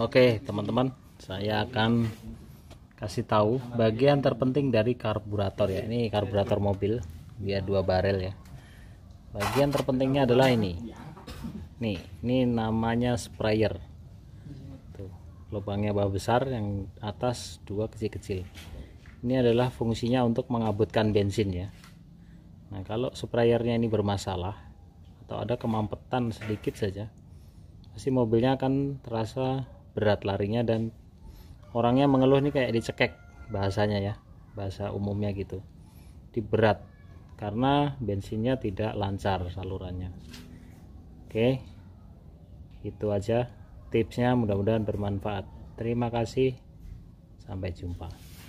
Oke teman-teman saya akan kasih tahu bagian terpenting dari karburator ya ini karburator mobil dia dua barel ya bagian terpentingnya adalah ini nih ini namanya sprayer tuh lubangnya bawah besar yang atas dua kecil-kecil ini adalah fungsinya untuk mengabutkan bensin ya nah kalau sprayernya ini bermasalah atau ada kemampetan sedikit saja si mobilnya akan terasa berat larinya dan orangnya mengeluh nih kayak dicekek bahasanya ya bahasa umumnya gitu diberat karena bensinnya tidak lancar salurannya oke itu aja tipsnya mudah-mudahan bermanfaat terima kasih sampai jumpa